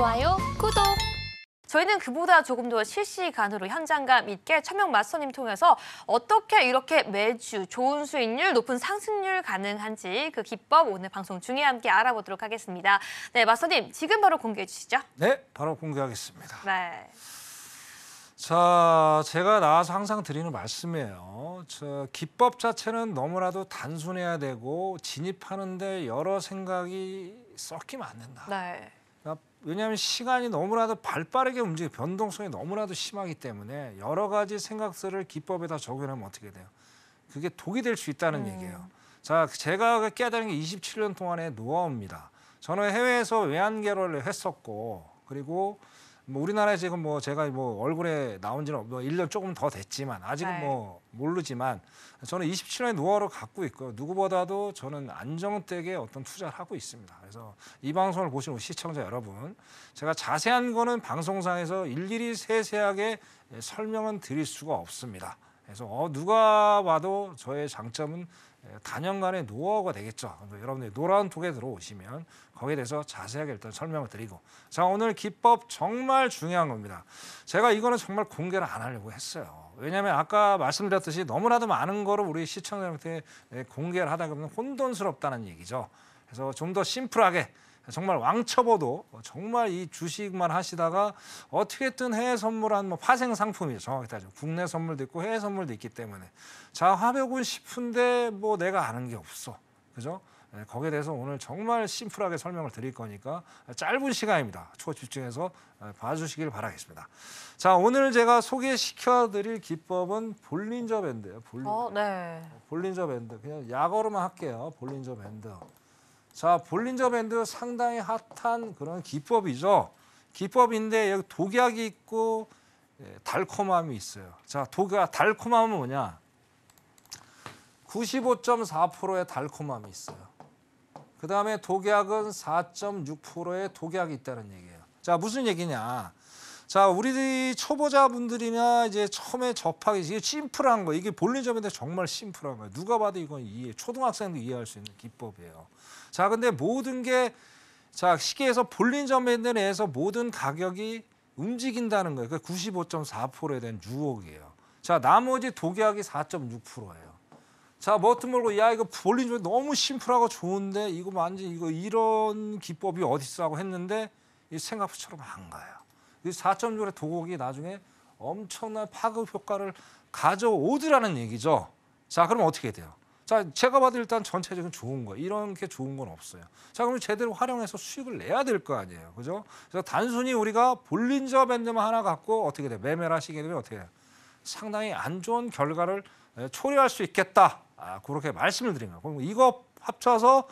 좋아요, 구독! 저희는 그보다 조금 더 실시간으로 현장감 있게 천명 마스터님 통해서 어떻게 이렇게 매주 좋은 수익률, 높은 상승률 가능한지 그 기법 오늘 방송 중에 함께 알아보도록 하겠습니다. 네, 마스터님 지금 바로 공개해 주시죠. 네, 바로 공개하겠습니다. 네. 자, 제가 나와서 항상 드리는 말씀이에요. 저 기법 자체는 너무나도 단순해야 되고 진입하는데 여러 생각이 섞이면 안 된다. 네. 왜냐하면 시간이 너무나도 발빠르게 움직여 변동성이 너무나도 심하기 때문에 여러 가지 생각들을 기법에다 적용하면 어떻게 돼요? 그게 독이 될 수 있다는 음. 얘기예요. 자, 제가 깨달은 게 27년 동안의 노하우입니다. 저는 해외에서 외환계로를 했었고 그리고 뭐 우리나라에 지금 뭐 제가 뭐 얼굴에 나온 지는 뭐 1년 조금 더 됐지만 아직은 네. 뭐 모르지만 저는 27년의 노하우를 갖고 있고 누구보다도 저는 안정되게 어떤 투자를 하고 있습니다. 그래서 이 방송을 보시는 시청자 여러분 제가 자세한 거는 방송상에서 일일이 세세하게 예, 설명은 드릴 수가 없습니다. 그래서 어, 누가 봐도 저의 장점은 예, 단연간의 노하우가 되겠죠. 여러분들이 노란 톡에 들어오시면 거기에 대해서 자세하게 일단 설명을 드리고 자 오늘 기법 정말 중요한 겁니다. 제가 이거는 정말 공개를 안 하려고 했어요. 왜냐하면 아까 말씀드렸듯이 너무나도 많은 거를 우리 시청자한테 공개를 하다 보면 혼돈스럽다는 얘기죠. 그래서 좀 더 심플하게 정말 왕초보도 정말 이 주식만 하시다가 어떻게든 해외 선물한 뭐 파생 상품이죠. 정확히 따지면 국내 선물도 있고 해외 선물도 있기 때문에 자 화벽은 싶은데 뭐 내가 아는 게 없어. 그죠? 예, 거기에 대해서 오늘 정말 심플하게 설명을 드릴 거니까 짧은 시간입니다. 초집중해서 예, 봐주시길 바라겠습니다. 자, 오늘 제가 소개시켜 드릴 기법은 볼린저 밴드예요. 볼린저. 어, 네. 어, 볼린저 밴드. 그냥 약어로만 할게요. 볼린저 밴드. 자, 볼린저 밴드 상당히 핫한 그런 기법이죠. 기법인데 여기 독약이 있고 예, 달콤함이 있어요. 자, 독약 아, 달콤함은 뭐냐? 95.4%의 달콤함이 있어요. 그 다음에 독약은 4.6%의 독약이 있다는 얘기예요. 자, 무슨 얘기냐? 자, 우리 초보자분들이나 이제 처음에 접하기 이게 심플한 거. 이게 볼리점인데 정말 심플한 거예요. 누가 봐도 이건 이해. 초등학생도 이해할 수 있는 기법이에요. 자, 근데 모든 게 자, 시계에서 볼린점에 대해서 모든 가격이 움직인다는 거예요. 그 95.4%에 대한 유혹이에요. 자, 나머지 독약이 4.6%예요. 자, 머튼몰고야 뭐 이거 볼린점 너무 심플하고 좋은데 이거 완전 이거 이런 기법이 어디 있어 하고 했는데 이 생각처럼 안 가요. 4.6의 도곡이 나중에 엄청난 파급 효과를 가져오더라는 얘기죠. 자, 그럼 어떻게 돼요? 자, 제가 봐도 일단 전체적인 좋은 거 이런 게 좋은 건 없어요. 자, 그럼 제대로 활용해서 수익을 내야 될 거 아니에요, 그죠? 그래서 단순히 우리가 볼린저 밴드만 하나 갖고 어떻게 돼? 매매를 하시게 되면 어떻게 돼요? 상당히 안 좋은 결과를 초래할 수 있겠다. 아, 그렇게 말씀을 드리면 그럼 이거 합쳐서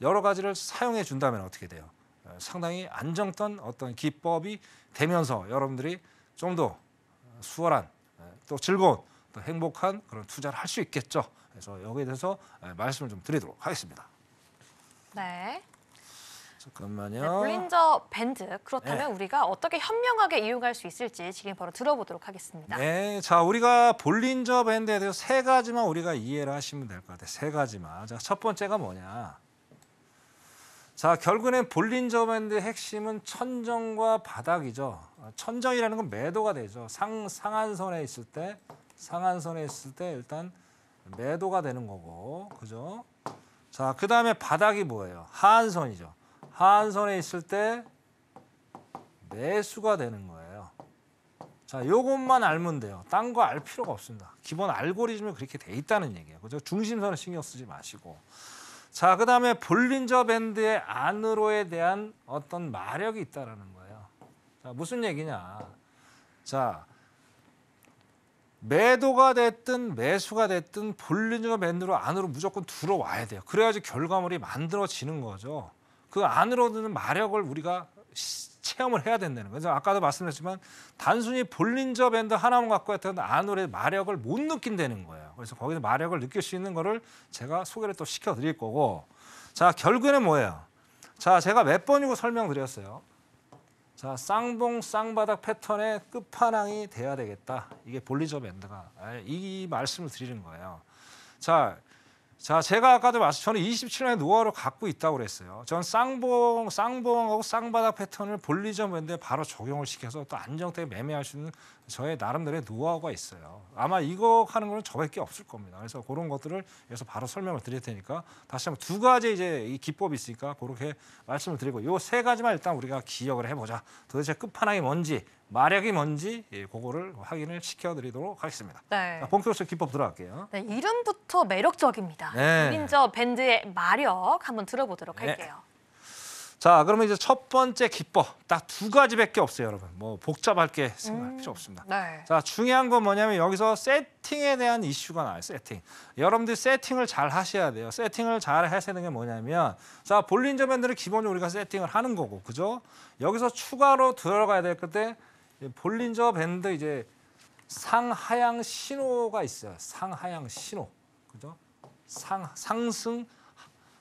여러 가지를 사용해 준다면 어떻게 돼요? 상당히 안정된 어떤 기법이 되면서 여러분들이 좀 더 수월한 또 즐거운 또 행복한 그런 투자를 할 수 있겠죠. 그래서 여기에 대해서 예, 말씀을 좀 드리도록 하겠습니다. 네. 잠깐만요. 네, 볼린저 밴드 그렇다면 네. 우리가 어떻게 현명하게 이용할 수 있을지 지금 바로 들어보도록 하겠습니다. 네, 자 우리가 볼린저 밴드에 대해서 세 가지만 우리가 이해를 하시면 될 것 같아요. 세 가지만. 자, 첫 번째가 뭐냐? 자, 결국엔 볼린저밴드의 핵심은 천정과 바닥이죠. 어, 천정이라는 건 매도가 되죠. 상, 상한선에 있을 때, 상한선에 있을 때 일단 매도가 되는 거고, 그죠? 자, 그 다음에 바닥이 뭐예요? 하한선이죠. 하한선에 있을 때 매수가 되는 거예요. 자, 요것만 알면 돼요. 딴 거 알 필요가 없습니다. 기본 알고리즘이 그렇게 돼 있다는 얘기예요. 그죠? 중심선을 신경 쓰지 마시고. 자, 그 다음에 볼린저 밴드의 안으로에 대한 어떤 마력이 있다라는 거예요. 자, 무슨 얘기냐. 자, 매도가 됐든 매수가 됐든 볼린저 밴드로 안으로 무조건 들어와야 돼요. 그래야지 결과물이 만들어지는 거죠. 그 안으로 드는 마력을 우리가 체험을 해야 된다는 거죠. 아까도 말씀드렸지만 단순히 볼린저 밴드 하나만 갖고 했던 안으로의 마력을 못 느낀다는 거예요. 그래서 거기서 마력을 느낄 수 있는 거를 제가 소개를 또 시켜드릴 거고 자 결국에는 뭐예요? 자 제가 몇 번이고 설명드렸어요. 자 쌍봉 쌍바닥 패턴의 끝판왕이 돼야 되겠다. 이게 볼리저 밴드가 아, 이 말씀을 드리는 거예요. 자 자, 제가 아까도 말씀 드 저는 2 7년에 노하우를 갖고 있다고 그랬어요. 전 쌍봉, 쌍봉하고 쌍바닥 패턴을 볼리저 밴드에 바로 적용을 시켜서 또 안정되게 매매할 수 있는 저의 나름대로의 노하우가 있어요. 아마 이거 하는 거는 저밖에 없을 겁니다. 그래서 그런 것들을 여기서 바로 설명을 드릴 테니까 다시 한번 두 가지 이제 이 기법이 있으니까 그렇게 말씀을 드리고 요 세 가지만 일단 우리가 기억을 해보자. 도대체 끝판왕이 뭔지 마력이 뭔지 예, 그거를 확인을 시켜드리도록 하겠습니다. 네. 본격적으로 기법 들어갈게요. 네, 이름부터 매력적입니다. 네. 인저 밴드의 마력 한번 들어보도록 네. 할게요. 자, 그러면 이제 첫 번째 기법 딱 두 가지밖에 없어요, 여러분. 뭐 복잡할 게 생각할 음, 필요 없습니다. 네. 자, 중요한 건 뭐냐면 여기서 세팅에 대한 이슈가 나와요. 세팅. 여러분들 세팅을 잘 하셔야 돼요. 세팅을 잘 해야 는게 뭐냐면 자, 볼린저 밴드를 기본적으로 우리가 세팅을 하는 거고, 그죠? 여기서 추가로 들어가야 될 그때 예, 볼린저 밴드 이제 상하향 신호가 있어요. 상하향 신호. 그죠? 상 상승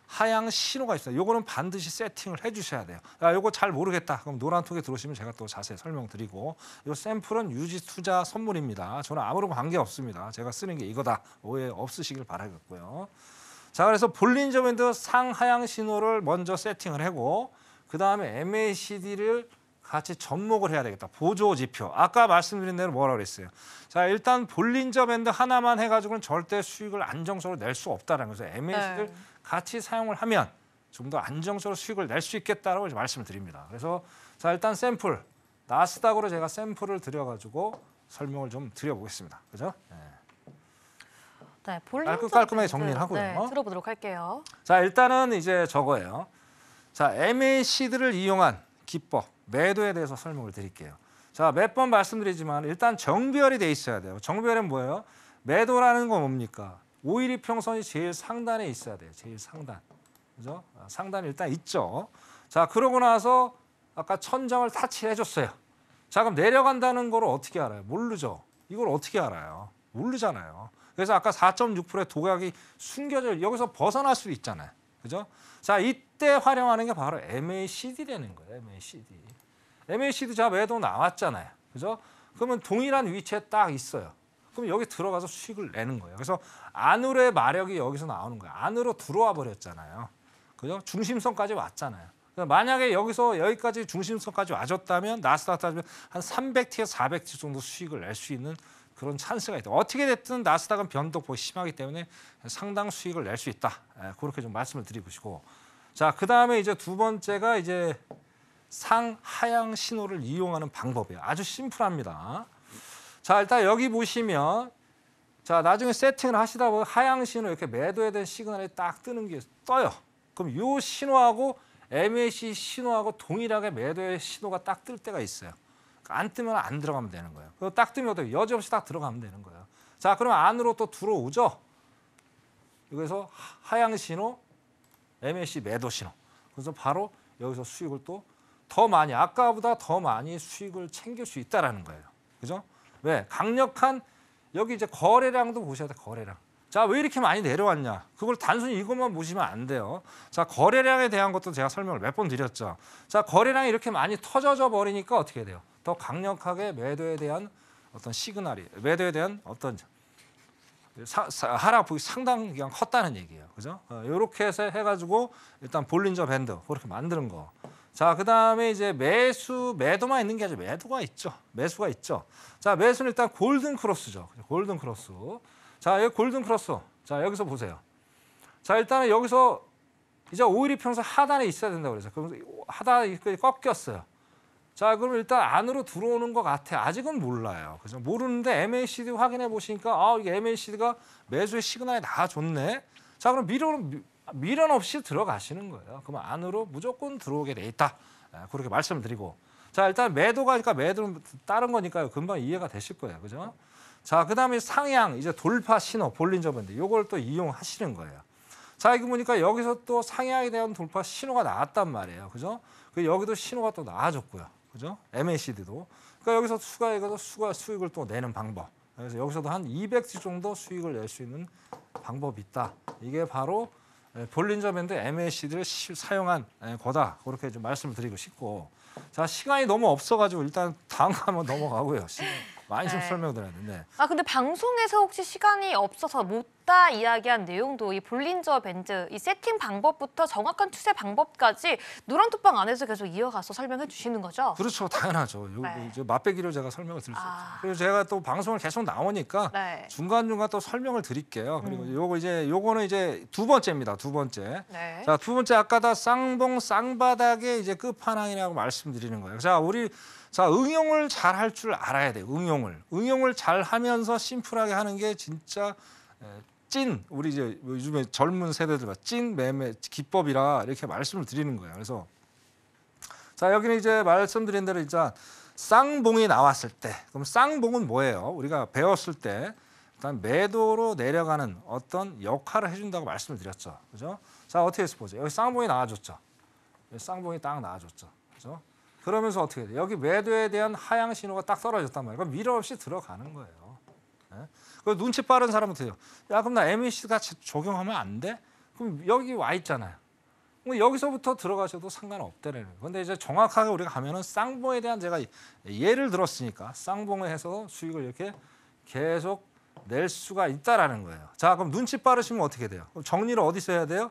하향 신호가 있어요. 요거는 반드시 세팅을 해 주셔야 돼요. 아, 요거 잘 모르겠다. 그럼 노란 톡에 들어오시면 제가 또 자세히 설명드리고 요 샘플은 유지 투자 선물입니다. 저는 아무런 관계 없습니다. 제가 쓰는 게 이거다. 오해 없으시길 바라겠고요. 자, 그래서 볼린저 밴드 상하향 신호를 먼저 세팅을 하고 그다음에 MACD를 같이 접목을 해야 되겠다. 보조 지표. 아까 말씀드린 대로 뭐라 고 그랬어요. 자, 일단 볼린저 밴드 하나만 해가지고는 절대 수익을 안정적으로 낼 수 없다라는 거죠. MS를 네. 같이 사용을 하면 좀 더 안정적으로 수익을 낼 수 있겠다라고 말씀을 드립니다. 그래서 자, 일단 샘플. 나스닥으로 제가 샘플을 드려가지고 설명을 좀 드려보겠습니다. 그죠? 네. 네, 깔끔깔끔하게 정리를 하고요. 네, 들어보도록 할게요. 자, 일단은 이제 저거예요. 자, MACD를 이용한 기법, 매도에 대해서 설명을 드릴게요. 자, 몇 번 말씀드리지만 일단 정별이돼 있어야 돼요. 정별은 뭐예요? 매도라는 건 뭡니까? 5일이 평선이 제일 상단에 있어야 돼요. 제일 상단. 그죠? 아, 상단에 일단 있죠. 자, 그러고 나서 아까 천장을 타치해 줬어요. 자, 그럼 내려간다는 걸 어떻게 알아요? 모르죠. 이걸 어떻게 알아요? 모르잖아요. 그래서 아까 4.6%의 도각이 숨겨져 여기서 벗어날 수 있잖아요. 그죠? 자, 이때 활용하는 게 바로 MACD라는 거예요. MACD. MACD 자외도 나왔잖아요. 그죠? 그러면 동일한 위치에 딱 있어요. 그럼 여기 들어가서 수익을 내는 거예요. 그래서 안으로의 마력이 여기서 나오는 거예요. 안으로 들어와 버렸잖아요. 그죠? 중심선까지 왔잖아요. 그러니까 만약에 여기서 여기까지 중심선까지 와줬다면 나스닥 따지면 한 300T에서 400T 정도 수익을 낼 수 있는 그런 찬스가 있다. 어떻게 됐든 나스닥은 변동폭이 심하기 때문에 상당 수익을 낼 수 있다. 예, 그렇게 좀 말씀을 드리고 싶고. 자, 그다음에 이제 두 번째가 이제 상하향 신호를 이용하는 방법이에요. 아주 심플합니다. 자, 일단 여기 보시면 자, 나중에 세팅을 하시다 보면 하향 신호 이렇게 매도에 대한 시그널이 딱 뜨는 게 떠요. 그럼 요 신호하고 MAC 신호하고 동일하게 매도의 신호가 딱 뜰 때가 있어요. 안 뜨면 안 들어가면 되는 거예요. 딱 뜨면 어떻게 여지없이 딱 들어가면 되는 거예요. 자, 그럼 안으로 또 들어오죠. 여기서 하향 신호, MAC 매도 신호. 그래서 바로 여기서 수익을 또 더 많이 아까보다 더 많이 수익을 챙길 수 있다라는 거예요. 그죠? 왜? 강력한 여기 이제 거래량도 보셔야 돼. 거래량. 자, 왜 이렇게 많이 내려왔냐? 그걸 단순히 이것만 보시면 안 돼요. 자, 거래량에 대한 것도 제가 설명을 몇 번 드렸죠. 자, 거래량이 이렇게 많이 터져져 버리니까 어떻게 돼요? 더 강력하게 매도에 대한 어떤 시그널이 매도에 대한 어떤 사, 사, 하락폭이 상당히 그 컸다는 얘기예요. 그죠? 이렇게 어, 해서 해가지고 일단 볼린저 밴드 그렇게 만드는 거. 자, 그 다음에 이제 매수, 매도만 있는 게 아니라 매도가 있죠. 매수가 있죠. 자, 매수는 일단 골든 크로스죠. 골든 크로스. 자, 여기 골든 크로스. 자, 여기서 보세요. 자, 일단은 여기서 이제 오일이 평소 하단에 있어야 된다고 그래서 하단이 꺾였어요. 자, 그럼 일단 안으로 들어오는 것 같아. 아직은 몰라요. 그죠? 모르는데 MACD 확인해 보시니까 아, 이게 MACD가 매수의 시그널이 나좋네 자, 그럼 미련, 미련 없이 들어가시는 거예요. 그럼 안으로 무조건 들어오게 돼 있다. 예, 그렇게 말씀드리고. 자, 일단 매도가니까 그러니까 매도는 다른 거니까요. 금방 이해가 되실 거예요. 그죠? 자, 그 다음에 상향, 이제 돌파 신호, 볼린저 인데 요걸 또 이용하시는 거예요. 자, 이거 보니까 여기서 또 상향에 대한 돌파 신호가 나왔단 말이에요. 그죠? 그 여기도 신호가 또 나와줬고요. 그죠? MACD도. 그러니까 여기서 추가해서 추가 수익을 또 내는 방법. 그래서 여기서도 한 200씩 정도 수익을 낼 수 있는 방법이 있다. 이게 바로 예, 볼린저밴드 MACD를 사용한 예, 거다. 그렇게 좀 말씀을 드리고 싶고. 자, 시간이 너무 없어가지고 일단 다음 한번 넘어가고요. 많이 좀 네. 설명드렸는데. 아, 근데 방송에서 혹시 시간이 없어서 못 높다 이야기한 내용도 이 볼린저 밴드 이 세팅 방법부터 정확한 추세 방법까지 노란톡방 안에서 계속 이어가서 설명해 주시는 거죠? 그렇죠. 당연하죠. 요, 네. 요, 맛배기로 제가 설명을 드릴 수 없죠. 아. 그리고 제가 또 방송을 계속 나오니까 네. 중간중간 또 설명을 드릴게요. 그리고 음. 요거 이제 요거는 이제 두 번째입니다. 두 번째. 네. 자, 두 번째 아까 다 쌍봉 쌍바닥에 이제 끝판왕이라고 말씀드리는 거예요. 자, 우리 자, 응용을 잘 할 줄 알아야 돼요. 응용을. 응용을 잘 하면서 심플하게 하는 게 진짜 찐 우리 이제 뭐 요즘에 젊은 세대들 찐 매매 기법이라 이렇게 말씀을 드리는 거예요. 그래서 자 여기는 이제 말씀드린 대로 일단 쌍봉이 나왔을 때 그럼 쌍봉은 뭐예요? 우리가 배웠을 때 일단 매도로 내려가는 어떤 역할을 해준다고 말씀을 드렸죠. 그죠? 자 어떻게 해서 보죠. 여기 쌍봉이 나와줬죠. 쌍봉이 딱 나와줬죠. 그죠? 그러면서 어떻게 돼요? 여기 매도에 대한 하향 신호가 딱 떨어졌단 말이에요. 그럼 밀어 없이 들어가는 거예요. 예? 그 눈치 빠른 사람한테요. 야 그럼 나 MEC 같이 적용하면 안 돼? 그럼 여기 와 있잖아요. 여기서부터 들어가셔도 상관없다는 거예데 이제 정확하게 우리가 가면은 쌍봉에 대한 제가 예를 들었으니까 쌍봉을 해서 수익을 이렇게 계속 낼 수가 있다라는 거예요. 자, 그럼 눈치 빠르시면 어떻게 돼요? 그럼 정리를 어디서 해야 돼요?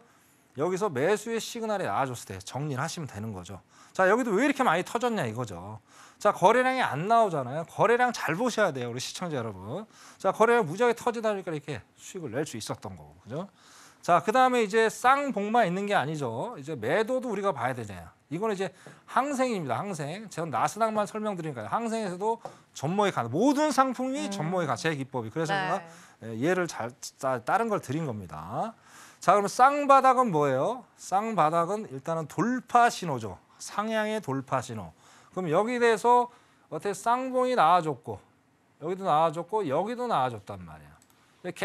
여기서 매수의 시그널이 나와줬을 때 정리를 하시면 되는 거죠. 자 여기도 왜 이렇게 많이 터졌냐 이거죠. 자 거래량이 안 나오잖아요. 거래량 잘 보셔야 돼요 우리 시청자 여러분. 자 거래량 무지하게 터지다 니까 이렇게 수익을 낼 수 있었던 거고 그죠? 자, 그 다음에 이제 쌍봉만 있는 게 아니죠. 이제 매도도 우리가 봐야 되잖아요. 이거는 이제 항생입니다. 항생. 제가 나스닥만 설명드리니까요. 항생에서도 전모의 가능. 모든 상품이 음. 전모의 가치의 기법이. 그래서 네. 제가 예, 예를 잘, 잘, 다른 걸 드린 겁니다. 자, 그럼 쌍바닥은 뭐예요? 쌍바닥은 일단은 돌파 신호죠. 상향의 돌파 신호. 그럼 여기 대해서 어떻게 쌍봉이 나와줬고 여기도 나와줬고 여기도 나와줬단 말이야.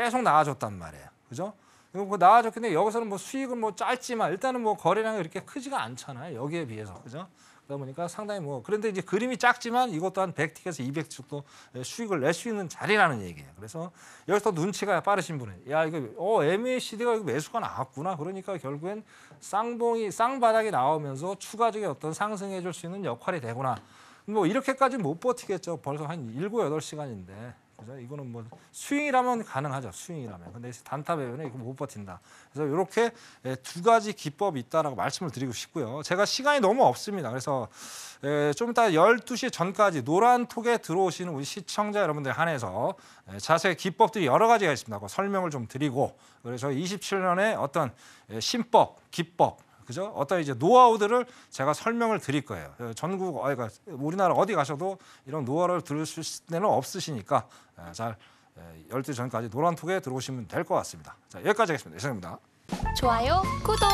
계속 나와줬단 말이에 그죠? 이 그 나와줬겠는데 여기서는 뭐 수익은 뭐 짧지만 일단은 뭐 거래량이 이렇게 크지가 않잖아요. 여기에 비해서. 그죠? 그러다 보니까 상당히 뭐 그런데 이제 그림이 작지만 이것도 한 100티켓에서 200씩도 예, 수익을 낼 수 있는 자리라는 얘기예요. 그래서 여기서 또눈치가 빠르신 분은 야 이거 어 MACD가 이거 매수가 나왔구나. 그러니까 결국엔 쌍봉이 쌍바닥이 나오면서 추가적인 어떤 상승해 줄 수 있는 역할이 되구나. 뭐 이렇게까지 못 버티겠죠. 벌써 한 7, 8시간인데. 그죠? 이거는 뭐 스윙이라면 가능하죠. 스윙이라면. 근데 단타 배우는 이거 못 버틴다. 그래서 이렇게 예, 두 가지 기법이 있다라고 말씀을 드리고 싶고요. 제가 시간이 너무 없습니다. 그래서 예, 좀 이따 12시 전까지 노란톡에 들어오시는 우리 시청자 여러분들 한해서 예, 자세히 기법들이 여러 가지가 있습니다. 설명을 좀 드리고 그래서 2 7년에 어떤 신법, 기법 그죠? 어떤 이제 노하우들을 제가 설명을 드릴 거예요. 전국 어, 그러니까 우리나라 어디 가셔도 이런 노하우를 들으실 때는 없으시니까 예, 잘 12시 예, 전까지 노란톡에 들어오시면 될 것 같습니다. 자, 여기까지 하겠습니다. 이상입니다. 좋아요, 구독.